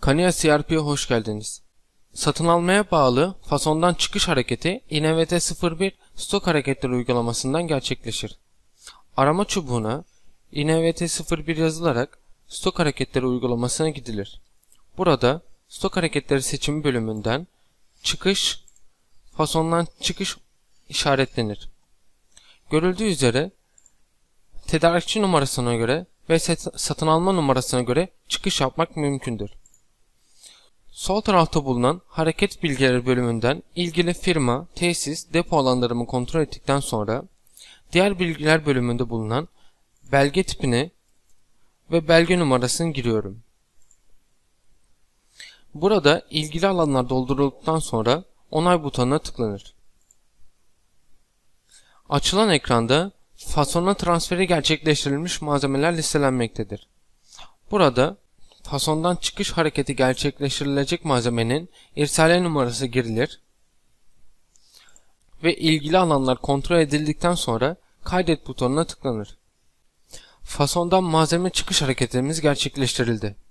Kania CRP'ye hoş geldiniz. Satın almaya bağlı fasondan çıkış hareketi INVT01 stok hareketleri uygulamasından gerçekleşir. Arama çubuğuna INVT01 yazılarak stok hareketleri uygulamasına gidilir. Burada stok hareketleri seçimi bölümünden çıkış fasondan çıkış işaretlenir. Görüldüğü üzere tedarikçi numarasına göre ve satın alma numarasına göre çıkış yapmak mümkündür. Sol tarafta bulunan hareket bilgileri bölümünden ilgili firma, tesis, depo alanlarımı kontrol ettikten sonra diğer bilgiler bölümünde bulunan belge tipini ve belge numarasını giriyorum. Burada ilgili alanlar doldurulduktan sonra onay butonuna tıklanır. Açılan ekranda fasonla transferi gerçekleştirilmiş malzemeler listelenmektedir. Burada fasondan çıkış hareketi gerçekleştirilecek malzemenin irsale numarası girilir ve ilgili alanlar kontrol edildikten sonra kaydet butonuna tıklanır. Fasondan malzeme çıkış hareketimiz gerçekleştirildi.